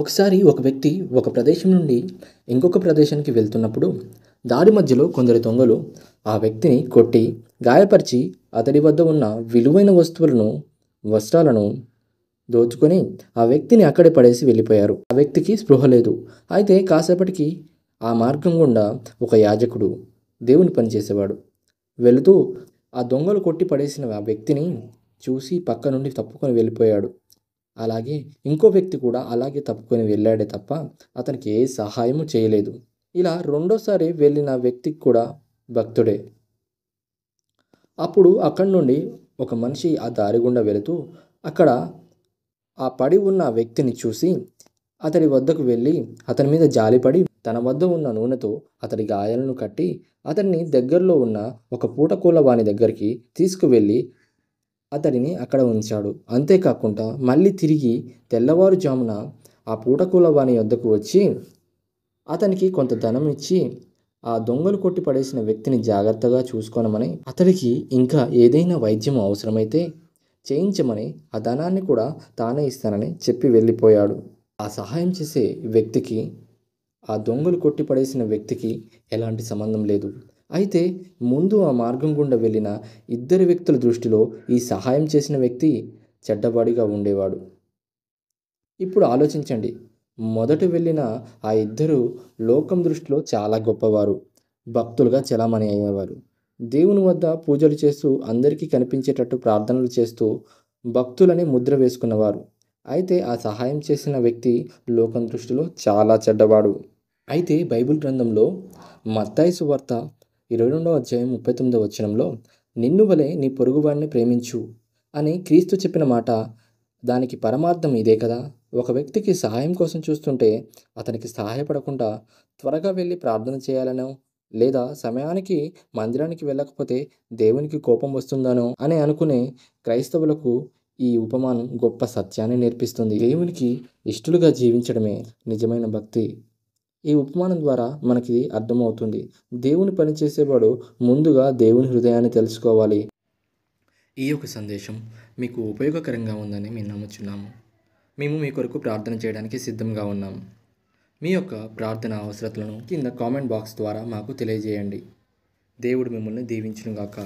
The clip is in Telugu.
ఒకసారి ఒక వ్యక్తి ఒక ప్రదేశం నుండి ఇంకొక ప్రదేశానికి వెళ్తున్నప్పుడు దారి మధ్యలో కొందరు దొంగలు ఆ వ్యక్తిని కొట్టి గాయపరిచి అతడి వద్ద ఉన్న విలువైన వస్తువులను వస్త్రాలను దోచుకొని ఆ వ్యక్తిని అక్కడే పడేసి వెళ్ళిపోయారు ఆ వ్యక్తికి స్పృహ లేదు అయితే కాసేపటికి ఆ మార్గం గుండా ఒక యాజకుడు దేవుని పనిచేసేవాడు వెళుతూ ఆ దొంగలు కొట్టి పడేసిన ఆ వ్యక్తిని చూసి పక్క నుండి తప్పుకొని వెళ్ళిపోయాడు అలాగే ఇంకో వ్యక్తి కూడా అలాగే తప్పుకొని వెళ్ళాడే తప్ప అతనికి ఏ సహాయము చేయలేదు ఇలా రెండోసారి వెళ్ళిన వ్యక్తికి కూడా భక్తుడే అప్పుడు అక్కడి నుండి ఒక మనిషి ఆ దారి గుండా వెళుతూ అక్కడ ఆ పడి ఉన్న వ్యక్తిని చూసి అతడి వద్దకు వెళ్ళి అతని మీద జాలిపడి తన వద్ద ఉన్న నూనెతో అతడి గాయాలను కట్టి అతన్ని దగ్గరలో ఉన్న ఒక పూటకూల వాని దగ్గరికి తీసుకువెళ్ళి అతడిని అక్కడ ఉంచాడు అంతేకాకుండా మళ్ళీ తిరిగి తెల్లవారుజామున ఆ పూటకూల వాని వద్దకు వచ్చి అతనికి కొంత ధనం ఇచ్చి ఆ దొంగలు కొట్టి పడేసిన వ్యక్తిని జాగ్రత్తగా చూసుకోనమని అతడికి ఇంకా ఏదైనా వైద్యం అవసరమైతే చేయించమని ఆ ధనాన్ని కూడా తానే ఇస్తానని చెప్పి వెళ్ళిపోయాడు ఆ సహాయం చేసే వ్యక్తికి ఆ దొంగలు కొట్టి పడేసిన వ్యక్తికి ఎలాంటి సంబంధం లేదు అయితే ముందు ఆ మార్గం గుండా వెళ్ళిన ఇద్దరు వ్యక్తుల దృష్టిలో ఈ సహాయం చేసిన వ్యక్తి చెడ్డబాడిగా ఉండేవాడు ఇప్పుడు ఆలోచించండి మొదట వెళ్ళిన ఆ ఇద్దరు లోకం దృష్టిలో చాలా గొప్పవారు భక్తులుగా చలామణి అయ్యేవారు దేవుని వద్ద పూజలు చేస్తూ అందరికీ కనిపించేటట్టు ప్రార్థనలు చేస్తూ భక్తులని ముద్ర వేసుకున్నవారు అయితే ఆ సహాయం చేసిన వ్యక్తి లోకం దృష్టిలో చాలా చెడ్డవాడు అయితే బైబిల్ గ్రంథంలో మత్తాయి సువార్త ఇరవై రెండవ అధ్యాయం ముప్పై తొమ్మిదవ వచనంలో నిన్ను వలె నీ పొరుగువాడిని ప్రేమించు అని క్రీస్తు చెప్పిన మాట దానికి పరమార్థం ఇదే కదా ఒక వ్యక్తికి సహాయం కోసం చూస్తుంటే అతనికి సహాయపడకుండా త్వరగా వెళ్ళి ప్రార్థన చేయాలనో లేదా సమయానికి మందిరానికి వెళ్ళకపోతే దేవునికి కోపం వస్తుందనో అని అనుకునే క్రైస్తవులకు ఈ ఉపమానం గొప్ప సత్యాన్ని నేర్పిస్తుంది దేవునికి ఇష్టలుగా జీవించడమే నిజమైన భక్తి ఈ ఉపమానం ద్వారా మనకి అర్థమవుతుంది దేవుని పనిచేసేవాడు ముందుగా దేవుని హృదయాన్ని తెలుసుకోవాలి ఈ యొక్క సందేశం మీకు ఉపయోగకరంగా ఉందని మేము నమ్ముచున్నాము మేము మీ కొరకు ప్రార్థన చేయడానికి సిద్ధంగా ఉన్నాము మీ యొక్క ప్రార్థన అవసరతలను కింద కామెంట్ బాక్స్ ద్వారా మాకు తెలియజేయండి దేవుడు మిమ్మల్ని దీవించునుగాక